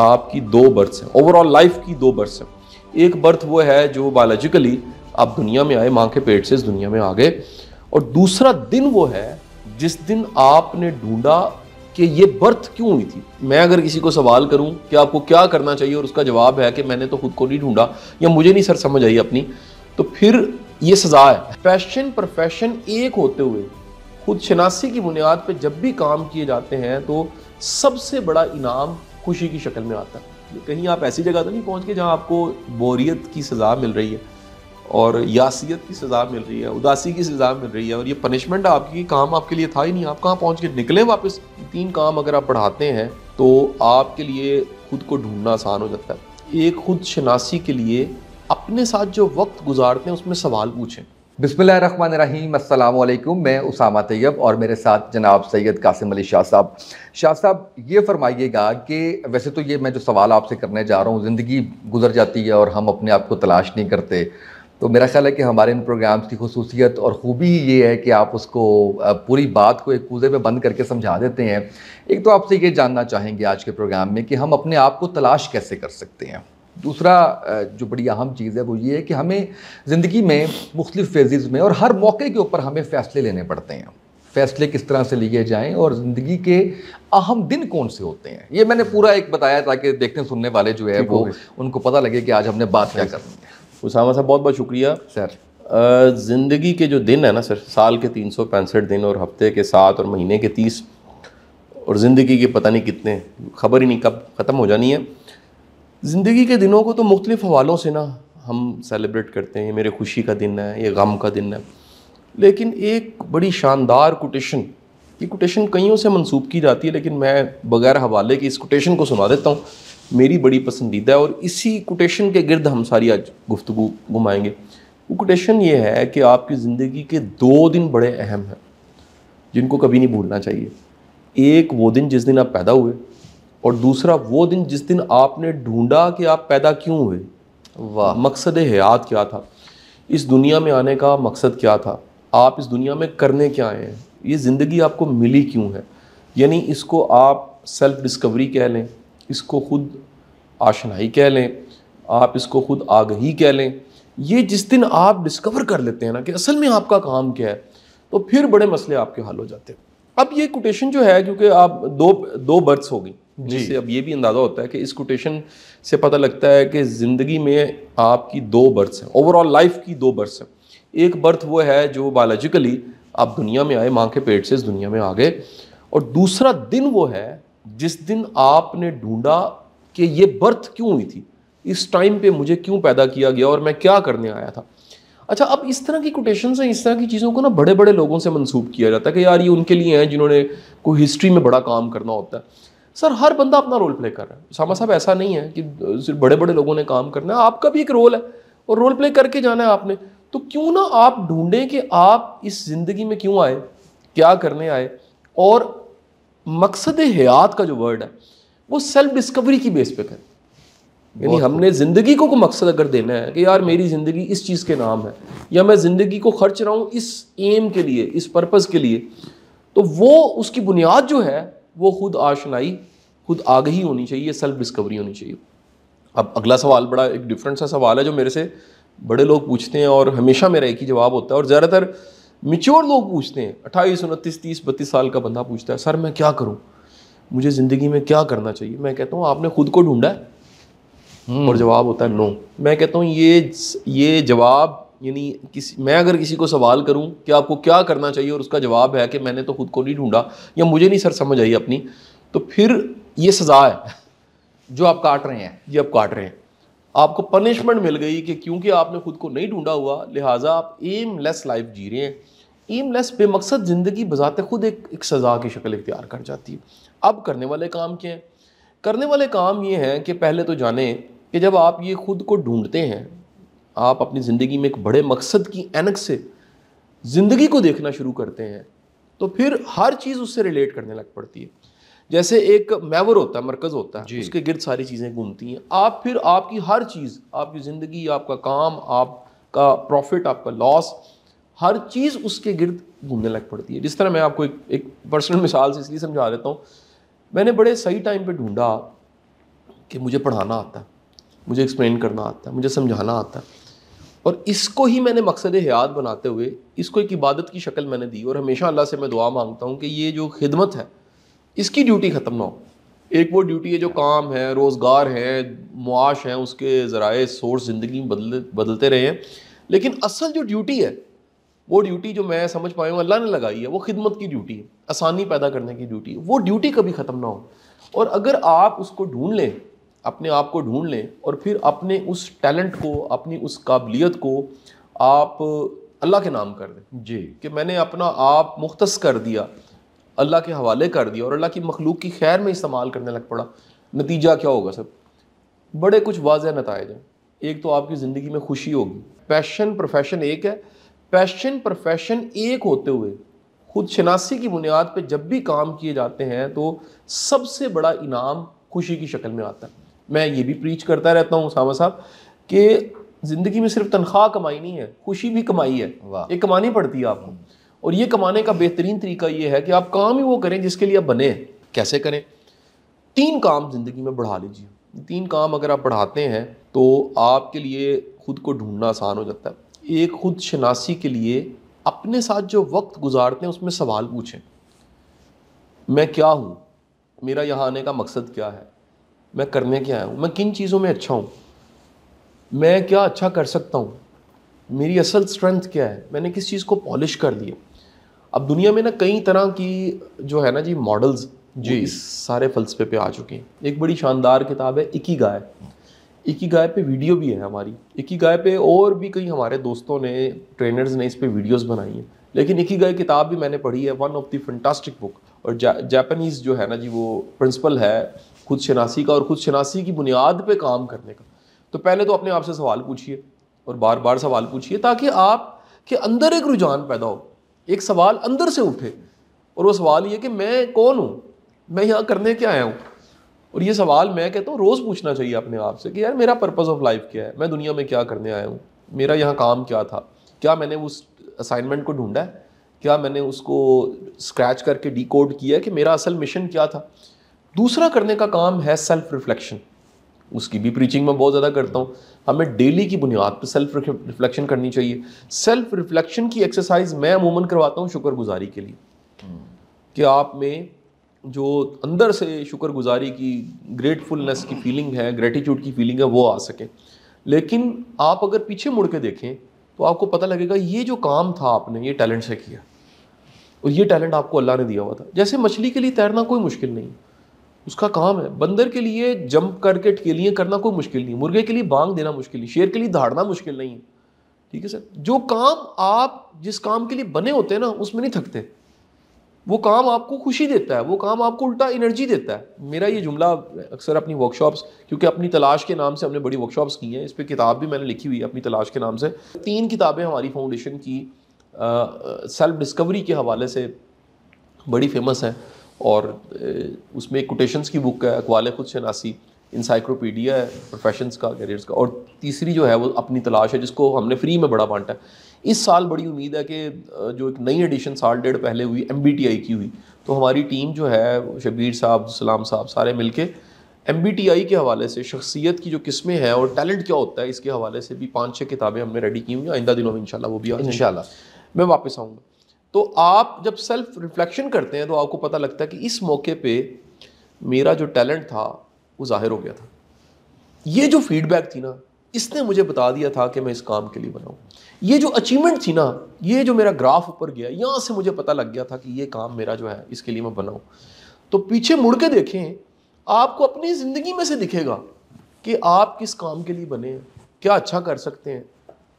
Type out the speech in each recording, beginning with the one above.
आपकी दो बर्थ्स हैं ओवरऑल लाइफ की दो बर्थ्स हैं एक बर्थ वो है जो बायोलॉजिकली आप दुनिया में आए माँ के पेट से इस दुनिया में आ गए और दूसरा दिन वो है जिस दिन आपने ढूंढा कि ये बर्थ क्यों हुई थी मैं अगर किसी को सवाल करूं कि आपको क्या करना चाहिए और उसका जवाब है कि मैंने तो खुद को नहीं ढूंढा या मुझे नहीं सर समझ आई अपनी तो फिर ये सज़ा है पैशन प्रोफेशन एक होते हुए खुद शनासी की बुनियाद पर जब भी काम किए जाते हैं तो सबसे बड़ा इनाम खुशी की शक्ल में आता है कहीं आप ऐसी जगह तो नहीं पहुँच गए जहाँ आपको बोरियत की सज़ा मिल रही है और यासीत की सज़ा मिल रही है उदासी की सज़ा मिल रही है और ये पनिशमेंट आपकी काम आपके लिए था ही नहीं आप कहाँ पहुँच के निकले वापस तीन काम अगर आप पढ़ाते हैं तो आपके लिए खुद को ढूंढना आसान हो जाता है एक खुद शनासी के लिए अपने साथ जो वक्त गुजारते हैं उसमें सवाल पूछें बिसमीम अल्लाम मैं उसामा तैयब और मेरे साथ जनाब सैयद कासिम अली शाह साहब शाह साहब ये फरमाइएगा कि वैसे तो ये मैं जो सवाल आपसे करने जा रहा हूँ ज़िंदगी गुजर जाती है और हम अपने आप को तलाश नहीं करते तो मेरा ख्याल है कि हमारे इन प्रोग्राम्स की खसूसियत और ख़ूबी ये है कि आप उसको पूरी बात को एक कूजे में बंद करके समझा देते हैं एक तो आपसे ये जानना चाहेंगे आज के प्रोग्राम में कि हम अपने आप को तलाश कैसे कर सकते हैं दूसरा जो बड़ी अहम चीज़ है वो ये है कि हमें ज़िंदगी में मुख्तु फेजेज़ में और हर मौके के ऊपर हमें फ़ैसले लेने पड़ते हैं फ़ैसले किस तरह से लिए जाएं और ज़िंदगी के अहम दिन कौन से होते हैं ये मैंने पूरा एक बताया ताकि देखने सुनने वाले जो है वो उनको पता लगे कि आज हमने बात क्या करनी है उसामा साहब बहुत बहुत शुक्रिया सर ज़िंदगी के जो दिन है ना सर साल के तीन सौ पैंसठ दिन और हफ्ते के सात और महीने के तीस और ज़िंदगी के पता नहीं कितने खबर ही नहीं कब ख़त्म हो जानी है ज़िंदगी के दिनों को तो मुख्तलिफ़ हवालों से ना हम सेलिब्रेट करते हैं मेरे खुशी का दिन है ये गम का दिन है लेकिन एक बड़ी शानदार कोटेशन ये कोटेशन कईयों से मंसूब की जाती है लेकिन मैं बगैर हवाले के इस कोटेशन को सुना देता हूँ मेरी बड़ी पसंदीदा और इसी कोटेशन के गर्द हम सारी आज गुफ्तु घुमाएंगे वो कोटेशन ये है कि आपकी ज़िंदगी के दो दिन बड़े अहम हैं जिनको कभी नहीं भूलना चाहिए एक वो दिन जिस दिन आप पैदा हुए और दूसरा वो दिन जिस दिन आपने ढूंढा कि आप पैदा क्यों हुए वाह मकसद हयात क्या था इस दुनिया में आने का मकसद क्या था आप इस दुनिया में करने क्या आए हैं ये ज़िंदगी आपको मिली क्यों है यानी इसको आप सेल्फ डिस्कवरी कह लें इसको खुद आशनाई कह लें आप इसको खुद आगही कह लें ये जिस दिन आप डिस्कवर कर लेते हैं ना कि असल में आपका काम क्या है तो फिर बड़े मसले आपके हल हो जाते हैं अब ये कोटेशन जो है क्योंकि आप दो दो बर्थ्स हो गई जिससे अब ये भी अंदाज़ा होता है कि इस कोटेशन से पता लगता है कि ज़िंदगी में आपकी दो बर्थ्स हैं ओवरऑल लाइफ की दो बर्थ्स हैं एक बर्थ वो है जो बायोलॉजिकली आप दुनिया में आए माँ के पेट से इस दुनिया में आ गए और दूसरा दिन वो है जिस दिन आपने ढूंढा कि ये बर्थ क्यों हुई थी इस टाइम पे मुझे क्यों पैदा किया गया और मैं क्या करने आया था अच्छा अब इस तरह की कोटेशन से इस तरह की चीज़ों को ना बड़े बड़े लोगों से मंसूब किया जाता है कि यार ये उनके लिए हैं जिन्होंने को हिस्ट्री में बड़ा काम करना होता है सर हर बंदा अपना रोल प्ले कर रहा है सामा साहब ऐसा नहीं है कि सिर्फ बड़े बड़े लोगों ने काम करना है आपका भी एक रोल है और रोल प्ले करके जाना है आपने तो क्यों ना आप ढूंढें कि आप इस ज़िंदगी में क्यों आए क्या करने आए और मकसद हयात का जो वर्ड है वो सेल्फ डिस्कवरी की बेस पे करें यानी हमने ज़िंदगी को को मकसद अगर देना है कि यार मेरी ज़िंदगी इस चीज़ के नाम है या मैं ज़िंदगी को खर्च रहा हूँ इस एम के लिए इस पर्पज़ के लिए तो वो उसकी बुनियाद जो है वो खुद आशनाई खुद आगही होनी चाहिए सेल्फ डिस्कवरी होनी चाहिए अब अगला सवाल बड़ा एक डिफरेंट सा सवाल है जो मेरे से बड़े लोग पूछते हैं और हमेशा मेरा एक ही जवाब होता है और ज़्यादातर मिच्योर लोग पूछते हैं अट्ठाईस उनतीस तीस बत्तीस साल का बंदा पूछता है सर मैं क्या करूँ मुझे ज़िंदगी में क्या करना चाहिए मैं कहता हूँ आपने खुद को ढूंढा है और हम्म। जवाब होता है नो मैं कहता हूँ ये ये जवाब यानी किसी मैं अगर किसी को सवाल करूं कि आपको क्या करना चाहिए और उसका जवाब है कि मैंने तो खुद को नहीं ढूंढा या मुझे नहीं सर समझ आई अपनी तो फिर ये सज़ा है जो आप काट रहे हैं ये आप काट रहे हैं आपको पनिशमेंट मिल गई कि क्योंकि आपने खुद को नहीं ढूंढा हुआ लिहाजा आप एम लेस लाइफ जी रहे हैं एम लेस बेमकसद ज़िंदगी बजाते खुद एक, एक सज़ा की शक्ल इख्तियार कर जाती है अब करने वाले काम क्या हैं करने वाले काम ये हैं कि पहले तो जाने कि जब आप ये खुद को ढूंढते हैं आप अपनी ज़िंदगी में एक बड़े मकसद की एनक से ज़िंदगी को देखना शुरू करते हैं तो फिर हर चीज़ उससे रिलेट करने लग पड़ती है जैसे एक मैवर होता है मरकज़ होता है उसके गिरद सारी चीज़ें घूमती हैं आप फिर आपकी हर चीज़ आपकी ज़िंदगी आपका काम आपका प्रॉफिट आपका लॉस हर चीज़ उसके गिरद घूमने लग पड़ती है जिस तरह मैं आपको एक एक पर्सनल मिसाल से इसलिए समझा देता हूँ मैंने बड़े सही टाइम पर ढूंढा कि मुझे पढ़ाना आता है मुझे एक्सप्लेन करना आता है मुझे समझाना आता है और इसको ही मैंने मकसद हयात बनाते हुए इसको एक इबादत की शक्ल मैंने दी और हमेशा अल्लाह से मैं दुआ मांगता हूँ कि ये जो खिदमत है इसकी ड्यूटी ख़त्म ना हो एक वो ड्यूटी है जो काम है रोज़गार है मुआश है उसके ज़राए सोर्स ज़िंदगी में बदल बदलते रहे हैं लेकिन असल जो ड्यूटी है वो ड्यूटी जो मैं समझ पाया हूँ अल्लाह ने लगाई है वो खिदमत की ड्यूटी है आसानी पैदा करने की ड्यूटी है वो ड्यूटी कभी ख़त्म ना हो और अगर आप उसको ढूंढ लें अपने आप को ढूंढ लें और फिर अपने उस टैलेंट को अपनी उस काबिलियत को आप अल्लाह के नाम कर दें जी कि मैंने अपना आप मुख्त कर दिया अल्लाह के हवाले कर दिया और अल्लाह की मखलूक की खैर में इस्तेमाल करने लग पड़ा नतीजा क्या होगा सब बड़े कुछ वाज नतज हैं एक तो आपकी ज़िंदगी में खुशी होगी पैशन प्रोफेशन एक है पैशन प्रोफेशन एक होते हुए खुद शनासी की बुनियाद पर जब भी काम किए जाते हैं तो सबसे बड़ा इनाम खुशी की शक्ल में आता है मैं ये भी प्रीच करता रहता हूँ सामा साहब कि ज़िंदगी में सिर्फ तनख्वाह कमाई नहीं है खुशी भी कमाई है ये कमानी पड़ती है आपको और ये कमाने का बेहतरीन तरीका ये है कि आप काम ही वो करें जिसके लिए आप बने कैसे करें तीन काम ज़िंदगी में बढ़ा लीजिए तीन काम अगर आप बढ़ाते हैं तो आपके लिए खुद को ढूंढना आसान हो जाता है एक खुद शनासी के लिए अपने साथ जो वक्त गुजारते हैं उसमें सवाल पूछें मैं क्या हूँ मेरा यहाँ आने का मकसद क्या है मैं करने क्या आया हूँ मैं किन चीज़ों में अच्छा हूँ मैं क्या अच्छा कर सकता हूँ मेरी असल स्ट्रेंथ क्या है मैंने किस चीज़ को पॉलिश कर दिया अब दुनिया में ना कई तरह की जो है ना जी मॉडल्स जी इस सारे फलसफे पे आ चुके हैं एक बड़ी शानदार किताब है इकी गाय इकी गाय पे वीडियो भी है हमारी इकी गाय पे और भी कई हमारे दोस्तों ने ट्रेनर्स ने इस पर वीडियोज़ बनाई हैं लेकिन इकी गाय किताब भी मैंने पढ़ी है one of the fantastic book और जापानीज़ जो है ना जी वो प्रिंसिपल है खुद शनासी का और खुद शनासी की बुनियाद पर काम करने का तो पहले तो अपने आप से सवाल पूछिए और बार बार सवाल पूछिए ताकि आप के अंदर एक रुझान पैदा हो एक सवाल अंदर से उठे और वो सवाल ये कि मैं कौन हूँ मैं यहाँ करने क्या आया हूँ और ये सवाल मैं कहता हूँ रोज़ पूछना चाहिए अपने आप से कि यार मेरा पर्पज़ ऑफ लाइफ क्या है मैं दुनिया में क्या करने आया हूँ मेरा यहाँ काम क्या था क्या मैंने उस असाइनमेंट को ढूंढा है क्या मैंने उसको स्क्रैच करके डी किया कि मेरा असल मिशन क्या था दूसरा करने का काम है सेल्फ रिफ्लेक्शन उसकी भी प्रीचिंग में बहुत ज़्यादा करता हूँ हमें डेली की बुनियाद पर सेल्फ रिफ्लेक्शन करनी चाहिए सेल्फ रिफ्लेक्शन की एक्सरसाइज मैं अमूमन करवाता हूँ शुक्रगुजारी के लिए कि आप में जो अंदर से शुक्रगुजारी की ग्रेटफुलनेस की फीलिंग है ग्रेटिट्यूड की फीलिंग है वो आ सके लेकिन आप अगर पीछे मुड़ के देखें तो आपको पता लगेगा ये जो काम था आपने ये टैलेंट से किया और ये टैलेंट आपको अल्लाह ने दिया हुआ था जैसे मछली के लिए तैरना कोई मुश्किल नहीं उसका काम है बंदर के लिए जंप करके ठेलियाँ करना कोई मुश्किल नहीं मुर्गे के लिए बांग देना मुश्किल नहीं शेर के लिए धाड़ना मुश्किल नहीं है ठीक है सर जो काम आप जिस काम के लिए बने होते हैं ना उसमें नहीं थकते वो काम आपको खुशी देता है वो काम आपको उल्टा एनर्जी देता है मेरा ये जुमला अक्सर अपनी वर्कशॉप्स क्योंकि अपनी तलाश के नाम से हमने बड़ी वर्कशॉप्स की हैं इस पर किताब भी मैंने लिखी हुई है अपनी तलाश के नाम से तीन किताबें हमारी फाउंडेशन की सेल्फ डिस्कवरी के हवाले से बड़ी फेमस हैं और उसमें एक कोटेशंस की बुक है अकवाल खुद शनासी इंसाइक्लोपीडिया है प्रोफेशंस का करियर्स का और तीसरी जो है वो अपनी तलाश है जिसको हमने फ्री में बड़ा बांटा इस साल बड़ी उम्मीद है कि जो एक नई एडिशन साल डेढ़ पहले हुई एम की हुई तो हमारी टीम जो है शबीर साहब सलाम साहब सारे मिल के एम के हवाले से शख्सियत की जो किस्में हैं और टैलेंट क्या होता है इसके हवाले से भी पाँच छः किताबें हमने रेडी की हुई हैं आइंदा दिनों में इनशाला वो भी इन मैं वापस आऊँगा तो आप जब सेल्फ रिफ्लेक्शन करते हैं तो आपको पता लगता है कि इस मौके पे मेरा जो टैलेंट था वो ज़ाहिर हो गया था ये जो फीडबैक थी ना इसने मुझे बता दिया था कि मैं इस काम के लिए बनाऊँ ये जो अचीवमेंट थी ना ये जो मेरा ग्राफ ऊपर गया यहाँ से मुझे पता लग गया था कि ये काम मेरा जो है इसके लिए मैं बनाऊँ तो पीछे मुड़ के देखें आपको अपनी ज़िंदगी में से दिखेगा कि आप किस काम के लिए बने हैं क्या अच्छा कर सकते हैं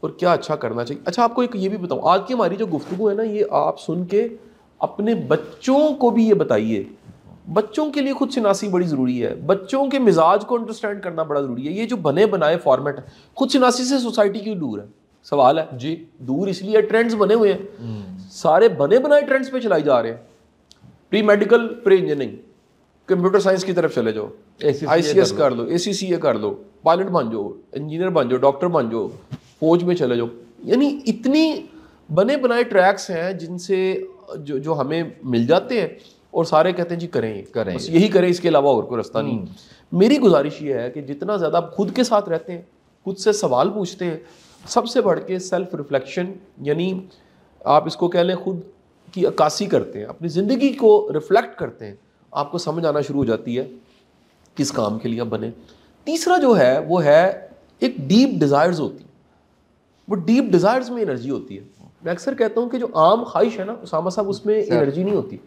और क्या अच्छा करना चाहिए अच्छा आपको एक ये भी बताऊँ आज की हमारी जो गुफ्तु है ना ये आप सुन के अपने बच्चों को भी ये बताइए बच्चों के लिए खुद से नासी बड़ी ज़रूरी है बच्चों के मिजाज को अंडरस्टैंड करना बड़ा ज़रूरी है ये जो बने बनाए फॉर्मेट है खुद से नासी से सोसाइटी क्यों दूर है सवाल है जी दूर इसलिए ट्रेंड्स बने हुए हैं हम्म। सारे बने बनाए ट्रेंड्स पे चलाई जा रहे हैं pre medical pre engineering computer science की तरफ चले जाओ आई सी एस कर लो ए सी सी ए कर लो पायलट बन जाओ इंजीनियर बन जाओ डॉक्टर बन जाओ खोज में चले जाओ यानी इतनी बने बनाए ट्रैक्स हैं जिनसे जो जो हमें मिल जाते हैं और सारे कहते हैं जी करें करें बस यही करें इसके अलावा और कोई रास्ता नहीं हम्म। मेरी गुजारिश ये है कि जितना ज़्यादा आप खुद के साथ रहते हैं खुद से सवाल पूछते हैं सबसे बढ़ के सेल्फ रिफ्लेक्शन यानी आप इसको कह लें खुद की अक्कासी करते हैं अपनी ज़िंदगी को रिफ्लेक्ट करते हैं आपको समझ आना शुरू हो जाती है किस काम के लिए आप बने तीसरा जो है वो है एक डीप डिज़ायर्स होती वो डीप डिज़ायर्स में एनर्जी होती है मैं अक्सर कहता हूँ कि जो आम ख्वाहिश है ना उसामा साहब उसमें एनर्जी नहीं होती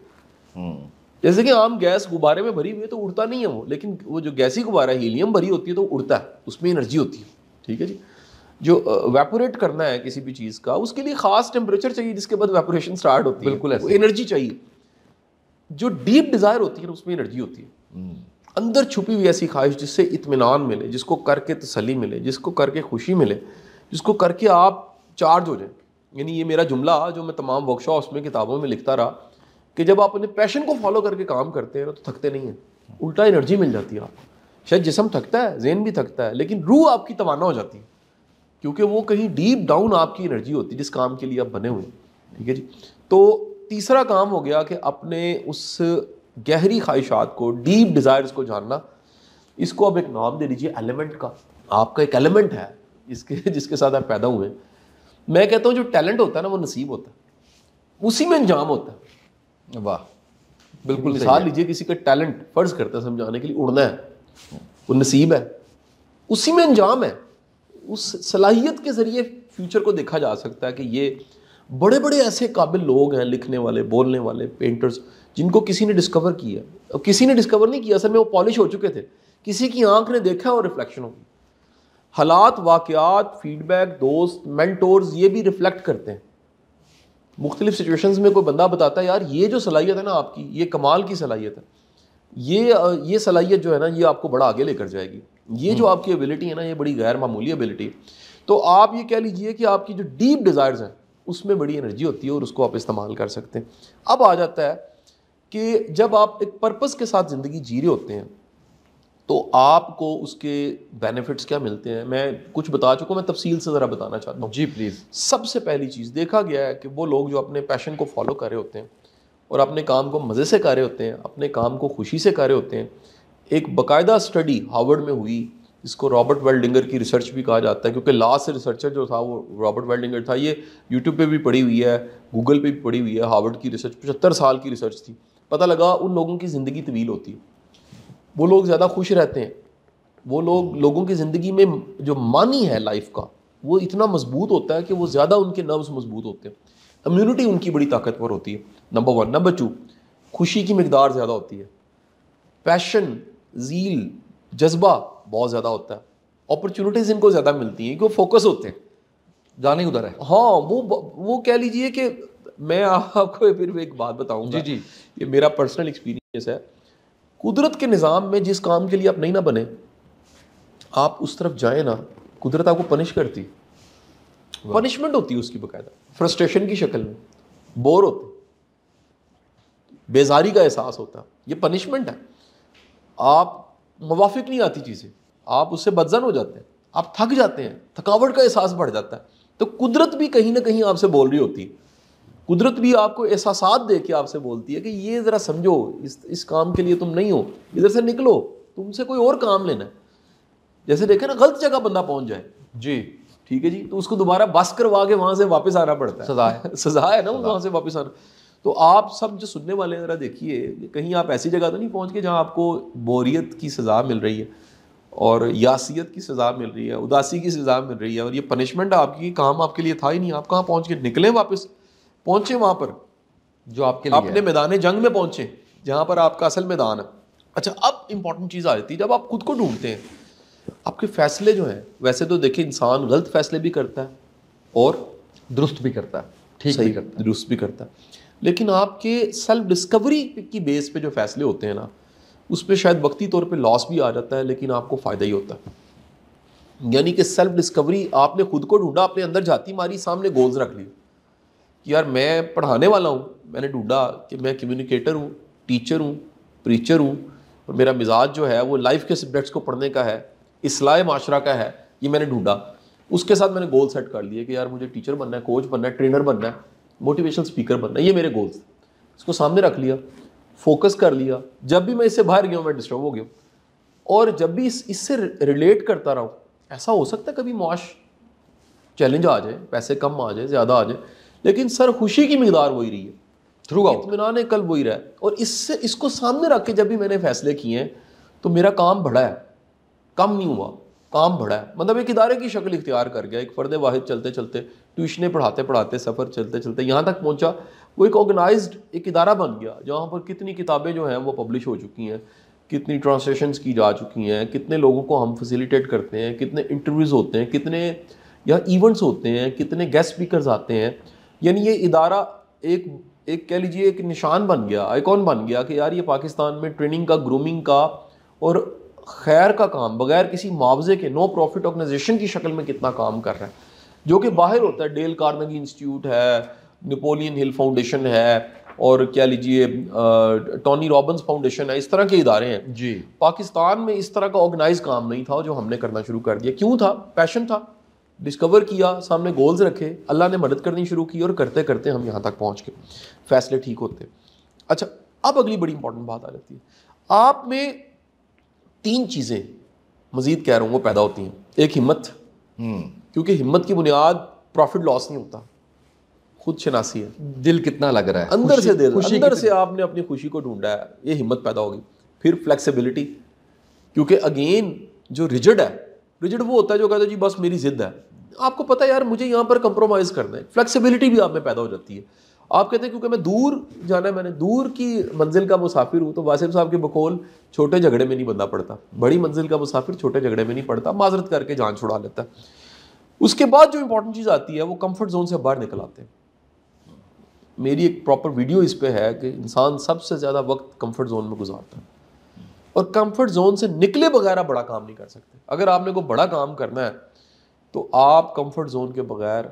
हम्म। जैसे कि आम गैस गुब्बारे में भरी हुई है तो उड़ता नहीं है वो लेकिन वो जो गैसी गुब्बारा हीलियम भरी होती है तो उड़ता है उसमें एनर्जी होती है ठीक है जी जो वेपोरेट करना है किसी भी चीज़ का उसके लिए खास टेम्परेचर चाहिए जिसके बाद वेपोरेशन स्टार्ट होती है बिल्कुल ऐसे एनर्जी चाहिए जो डीप डिज़ायर होती है उसमें एनर्जी होती है हम्म। अंदर छुपी हुई ऐसी ख्वाहिश जिससे इतमान मिले जिसको करके तसली मिले जिसको करके खुशी मिले जिसको करके आप चार्ज हो जाए यानी ये मेरा जुमला जो मैं तमाम वर्कशॉप्स में किताबों में लिखता रहा कि जब आप अपने पैशन को फॉलो करके काम करते हैं तो थकते नहीं हैं उल्टा एनर्जी मिल जाती है आपको शायद जिसम थकता है जेन भी थकता है लेकिन रूह आपकी तवाना हो जाती है क्योंकि वो कहीं डीप डाउन आपकी एनर्जी होती है जिस काम के लिए आप बने हुए ठीक है जी तो तीसरा काम हो गया कि अपने उस गहरी ख्वाहिशात को डीप डिज़ायर्स को जानना इसको अब एक नाम दे दीजिए एलिमेंट का आपका एक एलिमेंट है जिसके जिसके साथ आप पैदा हुए मैं कहता हूँ जो टैलेंट होता है ना वो नसीब होता है उसी में अंजाम होता है वाह बिल्कुल मिसाल लीजिए किसी का टैलेंट फ़र्ज करता है समझाने के लिए उड़ना है वो नसीब है उसी में अंजाम है उस सलाहियत के ज़रिए फ्यूचर को देखा जा सकता है कि ये बड़े बड़े ऐसे काबिल लोग हैं लिखने वाले बोलने वाले पेंटर्स जिनको किसी ने डिस्कवर किया और किसी ने डिस्कवर नहीं किया असल में वो पॉलिश हो चुके थे किसी की आंख ने देखा और रिफ्लेक्शन होगी हालात वाक़ात फीडबैक दोस्त मैंटोर्स ये भी रिफ्लेक्ट करते हैं मुख्तलिफ सिचुएशंस में कोई बंदा बताता है यार ये जो सलाहियत है ना आपकी ये कमाल की सलाहियत है ये ये सलाहियत जो है ना ये आपको बड़ा आगे लेकर जाएगी ये जो हम्म। आपकी एबिलिटी है ना ये बड़ी गैर मामूली एबिलिटी तो आप ये कह लीजिए कि आपकी जो डीप डिज़ायर्स हैं उसमें बड़ी एनर्जी होती है और उसको आप इस्तेमाल कर सकते हैं अब आ जाता है कि जब आप एक पर्पज़ के साथ ज़िंदगी जी रहे होते हैं तो आपको उसके बेनिफिट्स क्या मिलते हैं मैं कुछ बता चुका हूँ मैं तफसील से ज़रा बताना चाहता हूँ जी प्लीज़ सबसे पहली चीज़ देखा गया है कि वो लोग जो अपने पैशन को फॉलो कर रहे होते हैं और अपने काम को मज़े से कर रहे होते हैं अपने काम को खुशी से कर रहे होते हैं एक बाकायदा स्टडी हार्वर्ड में हुई इसको रॉबर्ट वेल्डिंगर की रिसर्च भी कहा जाता है क्योंकि लास्ट रिसर्चर जो था वो रॉबर्ट वेल्डिंगर था ये यूट्यूब पे भी पड़ी हुई है गूगल पे भी पड़ी हुई है हार्वर्ड की रिसर्च पचहत्तर साल की रिसर्च थी पता लगा उन लोगों की ज़िंदगी तवील होती है वो लोग ज़्यादा खुश रहते हैं वो लोग लोगों की ज़िंदगी में जो मानी है लाइफ का वो इतना मजबूत होता है कि वो ज़्यादा उनके नर्व्स मजबूत होते हैं इम्यूनिटी उनकी बड़ी ताकतवर होती है नंबर वन नंबर टू खुशी की मकदार ज़्यादा होती है पैशन जील जज्बा बहुत ज़्यादा होता है अपॉर्चुनिटीज़ इनको ज़्यादा मिलती हैं क्योंकि फोकस होते हैं जाने उधर है हाँ वो वो कह लीजिए कि मैं आपको फिर एक बात बताऊँ जी जी ये मेरा पर्सनल एक्सपीरियंस है कुदरत के निज़ाम में जिस काम के लिए आप नहीं ना बने आप उस तरफ जाए ना कुदरत आपको पनिश करती पनिशमेंट होती है उसकी बकायदा फ्रस्ट्रेशन की शक्ल में बोर होते बेजारी का एहसास होता है ये पनिशमेंट है आप मुवाफिक नहीं आती चीज़ें आप उससे बदजन हो जाते हैं आप थक जाते हैं थकावट का एहसास बढ़ जाता है तो कुदरत भी कहीं ना कहीं आपसे बोल रही होती है कुदरत भी आपको एहसास दे के आपसे बोलती है कि ये ज़रा समझो इस इस काम के लिए तुम नहीं हो इधर से निकलो तुमसे कोई और काम लेना है जैसे देखे ना गलत जगह बंदा पहुंच जाए जी ठीक है जी तो उसको दोबारा बस करवा के वहाँ से वापस आना पड़ता है सजा है सजा है ना वहाँ से वापस आना तो आप सब जो सुनने वाले हैं ज़रा देखिए कहीं आप ऐसी जगह तो नहीं पहुँच के जहाँ आपको बोरियत की सज़ा मिल रही है और यासीत की सज़ा मिल रही है उदासी की सज़ा मिल रही है और ये पनिशमेंट आपकी काम आपके लिए था ही नहीं आप कहाँ पहुँच के निकलें वापस पहुंचे वहां पर जो आपके लिए अपने मैदान जंग में पहुंचे जहां पर आपका असल मैदान है अच्छा अब इंपॉर्टेंट चीज़ आ जाती है जब आप खुद को ढूंढते हैं आपके फैसले जो हैं वैसे तो देखिए इंसान गलत फैसले भी करता है और दुरुस्त भी करता है ठीक सही करता है दुरुस्त भी करता है लेकिन आपके सेल्फ डिस्कवरी की बेस पे जो फैसले होते हैं ना उस पर शायद वक्ती तौर पे लॉस भी आ जाता है लेकिन आपको फ़ायदा ही होता है यानी कि सेल्फ डिस्कवरी आपने खुद को ढूंढा अपने अंदर जाती मारी सामने गोल्स रख ली कि यार मैं पढ़ाने वाला हूँ मैंने ढूंढा कि मैं कम्युनिकेटर हूँ टीचर हूँ प्रीचर हूँ और मेरा मिजाज जो है वो लाइफ के सब्जेक्ट्स को पढ़ने का है इसलाह माशरा का है ये मैंने ढूंढा उसके साथ मैंने गोल सेट कर लिए कि यार मुझे टीचर बनना है कोच बनना है ट्रेनर बनना है मोटिवेशनल स्पीकर बनना है ये मेरे गोल्स इसको सामने रख लिया फोकस कर लिया जब भी मैं इससे बाहर गया मैं डिस्टर्ब हो गया और जब भी इस इससे रिलेट करता रहा ऐसा हो सकता है कभी मुआश चैलेंज आ जाए पैसे कम आ जाए ज़्यादा आ जाए लेकिन सर खुशी की मकदार वही रही है थ्रू आउट इतमान कल वही रहा है और इससे इसको सामने रख के जब भी मैंने फैसले किए हैं तो मेरा काम बढ़ा है कम नहीं हुआ काम बढ़ा है मतलब एक इदारे की शक्ल इख्तियार कर गया एक फ़र्द वाहिद चलते चलते ट्यूशनें पढ़ाते पढ़ाते सफ़र चलते चलते यहाँ तक पहुँचा वो एक ऑर्गेनाइज एक इदारा बन गया जहाँ पर कितनी किताबें जो हैं वो पब्लिश हो चुकी हैं कितनी ट्रांसलेशन की जा चुकी हैं कितने लोगों को हम फैसिलिटेट करते हैं कितने इंटरव्यूज़ होते हैं कितने या इवेंट्स होते हैं कितने गेस्ट स्पीकर आते हैं यानी ये इदारा एक एक कह लीजिए एक निशान बन गया आइकॉन बन गया कि यार ये पाकिस्तान में ट्रेनिंग का ग्रूमिंग का और खैर का काम बगैर किसी मुआवजे के नो प्रॉफिट ऑर्गेनाइजेशन की शक्ल में कितना काम कर रहा है जो कि बाहर होता है डेल कार्नगी इंस्टीट्यूट है नेपोलियन हिल फाउंडेशन है और क्या लीजिए टॉनी रॉबिन्स फाउंडेशन है इस तरह के इदारे हैं जी पाकिस्तान में इस तरह का ऑर्गेनाइज काम नहीं था जो हमने करना शुरू कर दिया क्यों था पैशन था डिस्कवर किया सामने गोल्स रखे अल्लाह ने मदद करनी शुरू की और करते करते हम यहाँ तक पहुँच गए फैसले ठीक होते अच्छा अब अगली बड़ी इंपॉर्टेंट बात आ जाती है आप में तीन चीज़ें मज़ीद कह रहा हूँ वो पैदा होती हैं एक हिम्मत हम्म। क्योंकि हिम्मत की बुनियाद प्रॉफिट लॉस नहीं होता खुद शनासी है दिल कितना लग रहा है अंदर से दिल अंदर से आपने अपनी खुशी को ढूंढा है ये हिम्मत पैदा होगी फिर फ्लेक्सिबिलिटी क्योंकि अगेन जो रिजड है रिजिड वो होता है जो कहता है जी बस मेरी जिद है आपको पता है यार मुझे यहाँ पर कंप्रोमाइज़ करना है फ्लेक्सिबिलिटी भी आप में पैदा हो जाती है आप कहते हैं क्योंकि मैं दूर जाना है मैंने दूर की मंजिल का मुसाफिर हूँ तो वासिफ साहब के बकौल छोटे झगड़े में नहीं बंदा पड़ता बड़ी मंजिल का मुसाफिर छोटे झगड़े में नहीं पड़ता माजरत करके जान छुड़ा लेता उसके बाद जो इंपॉर्टेंट चीज़ आती है वो कम्फर्ट जोन से बाहर निकल आते हैं मेरी एक प्रॉपर वीडियो इस पर है कि इंसान सबसे ज़्यादा वक्त कम्फर्ट जोन में गुजारता है और कंफर्ट जोन से निकले बगैर आप बड़ा काम नहीं कर सकते अगर आपने को बड़ा काम करना है तो आप कंफर्ट जोन के बगैर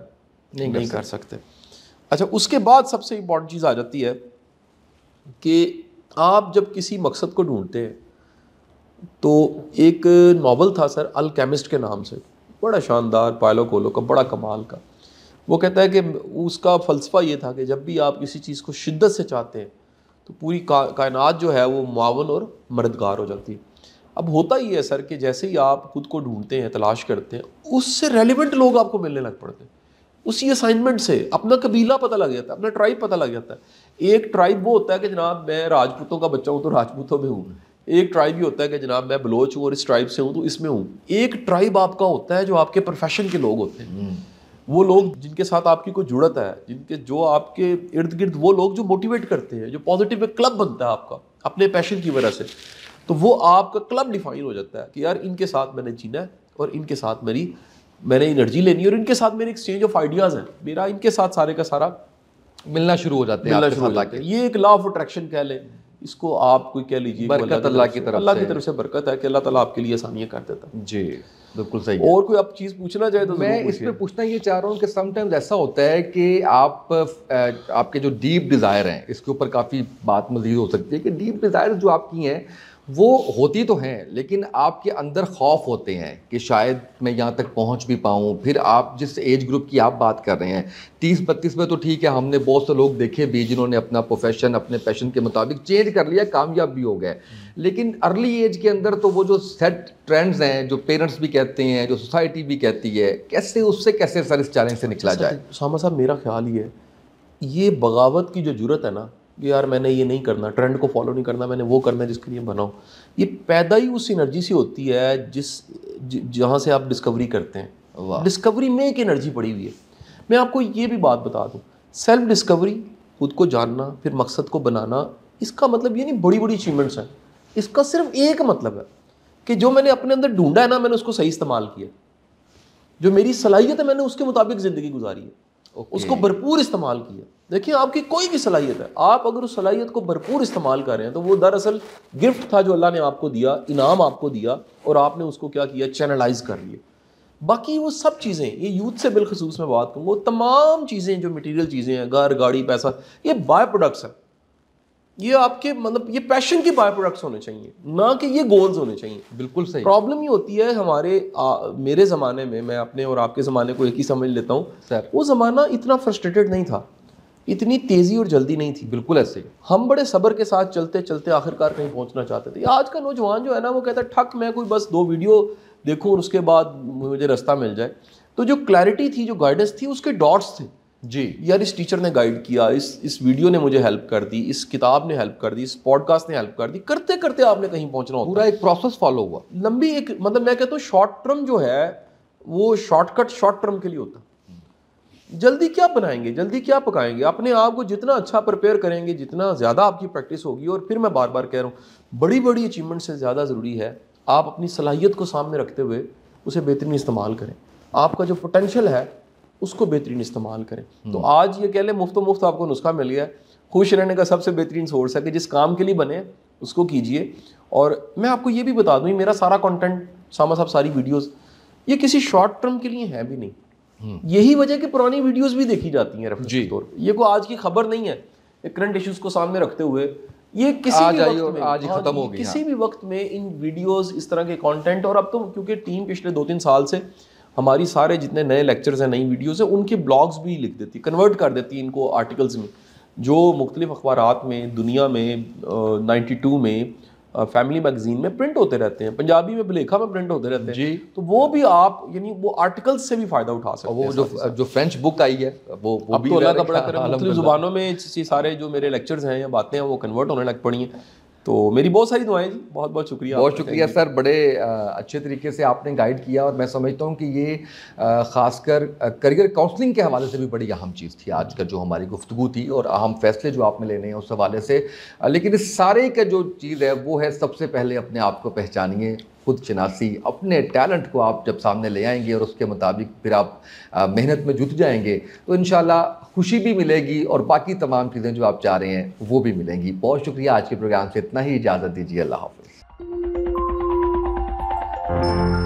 नहीं, नहीं कर सकते अच्छा उसके बाद सबसे इम्पॉर्टेंट चीज़ आ जाती है कि आप जब किसी मकसद को ढूंढते हैं तो एक नावल था सर अलकेमिस्ट के नाम से बड़ा शानदार पायलो कोलो का बड़ा कमाल का वो कहता है कि उसका फ़लसफ़ा ये था कि जब भी आप किसी चीज़ को शिद्दत से चाहते हैं तो पूरी कायनात जो है वो मावन और मददगार हो जाती है अब होता ही है सर कि जैसे ही आप खुद को ढूंढते हैं तलाश करते हैं उससे रेलिवेंट लोग आपको मिलने लग पड़ते हैं उसी असाइनमेंट से अपना कबीला पता लग जाता है अपना ट्राइब पता लग जाता है एक ट्राइब वो होता है कि जनाब मैं राजपूतों का बच्चा हूँ तो राजपूतों में हूँ एक ट्राइब ही होता है कि जनाब मैं बलोच हूँ और इस ट्राइब से हूँ तो इसमें हूँ एक ट्राइब आपका होता है जो आपके प्रोफेशन के लोग होते हैं हम्म। वो लोग जिनके साथ आपकी कोई जुड़त है जिनके जो आपके इर्द गिर्द वो लोग जो मोटिवेट करते हैं जो पॉजिटिव एक क्लब बनता है आपका अपने पैशन की वजह से तो वो आपका क्लब डिफाइन हो जाता है कि यार इनके साथ मैंने जीना है और इनके साथ मेरी मैंने एनर्जी लेनी है और इनके साथ मेरे एक्सचेंज ऑफ आइडियाज़ हैं मेरा इनके साथ सारे का सारा मिलना शुरू हो जाता है ये एक लॉ ऑफ अट्रैक्शन कह लें इसको आप कोई कह लीजिए बरकत अल्लाह की तरफ अल्लाह की तरफ से बरकत है कि अल्लाह ताला आपके लिए आसानियाँ कर देता है जी बिल्कुल सही और कोई आप चीज़ पूछना चाहे तो मैं इस पर पूछना ये चाह रहा हूँ कि समटाइम्स ऐसा होता है कि आप आपके जो डीप डिज़ायर हैं इसके ऊपर काफ़ी बात मजीद हो सकती है कि डीप डिज़ायर जो आपकी हैं वो होती तो हैं लेकिन आपके अंदर खौफ होते हैं कि शायद मैं यहाँ तक पहुँच भी पाऊँ फिर आप जिस एज ग्रुप की आप बात कर रहे हैं तीस बत्तीस में तो ठीक है हमने बहुत से लोग देखे भी जिन्होंने अपना प्रोफेशन अपने पैशन के मुताबिक चेंज कर लिया कामयाब भी हो गए लेकिन अर्ली एज के अंदर तो वो जो सेट ट्रेंड्स हैं जो पेरेंट्स भी कहते हैं जो सोसाइटी भी कहती है कैसे उससे कैसे सर इस चैलेंज से निकला अच्छा, जाए सामा साहब मेरा ख्याल ये ये बगावत की जो जरूरत है ना कि यार मैंने ये नहीं करना ट्रेंड को फॉलो नहीं करना मैंने वो करना है जिसके लिए बनाओ ये पैदा ही उस एनर्जी से होती है जिस जहाँ से आप डिस्कवरी करते हैं डिस्कवरी में एक एनर्जी पड़ी हुई है मैं आपको ये भी बात बता दूँ सेल्फ डिस्कवरी खुद को जानना फिर मकसद को बनाना इसका मतलब ये नहीं बड़ी बड़ी अचीवमेंट्स हैं इसका सिर्फ एक मतलब है कि जो मैंने अपने अंदर ढूंढा है ना मैंने उसको सही इस्तेमाल किया जो मेरी सलाहियत है मैंने उसके मुताबिक ज़िंदगी गुजारी है okay. उसको भरपूर इस्तेमाल किया देखिए आपकी कोई भी सलाहियत है आप अगर उस सलाहियत को भरपूर इस्तेमाल कर रहे हैं तो वो दरअसल गिफ्ट था जो अल्लाह ने आपको दिया इनाम आपको दिया और आपने उसको क्या किया चैनलाइज कर लिया बाकी वो सब चीज़ें ये यूथ से बिलखसूस में बात करूँगा वो तमाम चीज़ें जो मटीरियल चीज़ें हैं घर गाड़ी पैसा ये बाय प्रोडक्ट्स हैं ये आपके मतलब ये पैशन के बाय प्रोडक्ट्स होने चाहिए ना कि ये गोल्स होने चाहिए बिल्कुल सही प्रॉब्लम ये होती है हमारे आ, मेरे ज़माने में मैं अपने और आपके ज़माने को एक ही समझ लेता हूँ वो ज़माना इतना फ्रस्ट्रेटेड नहीं था इतनी तेज़ी और जल्दी नहीं थी बिल्कुल ऐसे ही हम बड़े सब्र के साथ चलते चलते आखिरकार कहीं पहुंचना चाहते थे आज का नौजवान जो है ना वो कहता है ठक मैं कोई बस दो वीडियो देखूँ और उसके बाद मुझे रास्ता मिल जाए तो जो क्लैरिटी थी जो गाइडेंस थी उसके डॉट्स थे जी यार इस टीचर ने गाइड किया इस इस वीडियो ने मुझे हेल्प कर दी इस किताब ने हेल्प कर दी इस पॉडकास्ट ने हेल्प कर दी करते करते आपने कहीं पहुंचना होता पूरा एक प्रोसेस फॉलो हुआ लंबी एक मतलब मैं कहता हूँ शॉर्ट टर्म जो है वो शॉर्टकट शॉर्ट टर्म के लिए होता जल्दी क्या बनाएंगे जल्दी क्या पकाएंगे अपने आप को जितना अच्छा प्रिपेयर करेंगे जितना ज़्यादा आपकी प्रैक्टिस होगी और फिर मैं बार बार कह रहा हूँ बड़ी बड़ी अचीवमेंट से ज़्यादा ज़रूरी है आप अपनी सलाहियत को सामने रखते हुए उसे बेहतरीन इस्तेमाल करें आपका जो पोटेंशल है उसको बेहतरीन इस्तेमाल करें तो हम्म। आज ये कह लें मुफ्त मुफ्त आपको नुस्खा मिल गया है खुश रहने का सबसे बेहतरीन सोर्स है कि जिस काम के लिए बने उसको कीजिए और मैं आपको ये भी बता दूँ मेरा सारा कॉन्टेंट सामा साहब सारी वीडियोज़ ये किसी शॉर्ट टर्म के लिए है भी नहीं यही वजह कि पुरानी वीडियोस भी देखी जाती हैं रेफरेंस तौर पर ये कोई आज की खबर नहीं है करंट इश्यूज को सामने रखते हुए ये किसी आज भी वक्त में आज हाँ खत्म हो गई किसी हाँ। भी वक्त में इन वीडियोस इस तरह के कंटेंट और अब तो क्योंकि टीम पिछले दो तीन साल से हमारी सारे जितने नए लेक्चर्स हैं नई वीडियोस हैं उनके ब्लॉग्स भी लिख देती है कन्वर्ट कर देती है इनको आर्टिकल्स में जो मुख्तलिफ अखबार में दुनिया में नाइन्टी टू में फैमिली मैगजीन में प्रिंट होते रहते हैं पंजाबी में लेखा में प्रिंट होते रहते हैं जी तो वो भी आप यानी वो आर्टिकल से भी फायदा उठा सकते हैं वो जो जो फ्रेंच बुक आई है वो वो भी तो अल्लाह का बड़ा हाँ, करम जुबानों में सारे जो मेरे लेक्चर्स हैं या बातें हैं वो कन्वर्ट होने लग पड़ी हैं तो मेरी बहुत सारी दुआएं जी बहुत बहुत शुक्रिया बहुत शुक्रिया सर बड़े अच्छे तरीके से आपने गाइड किया और मैं समझता हूँ कि ये ख़ासकर करियर काउंसलिंग के हवाले से भी बड़ी अहम चीज़ थी आज का जो हमारी गुफ्तु थी और अहम फैसले जो आपने लेने हैं उस हवाले से लेकिन इस सारे का जो चीज़ है वो है सबसे पहले अपने आप को पहचानिए खुद शनासी अपने टैलेंट को आप जब सामने ले आएंगे और उसके मुताबिक फिर आप मेहनत में जुट जाएंगे तो इन खुशी भी मिलेगी और बाकी तमाम चीज़ें जो आप चाह रहे हैं वो भी मिलेंगी बहुत शुक्रिया आज के प्रोग्राम से इतना ही इजाज़त दीजिए अल्लाह हाफ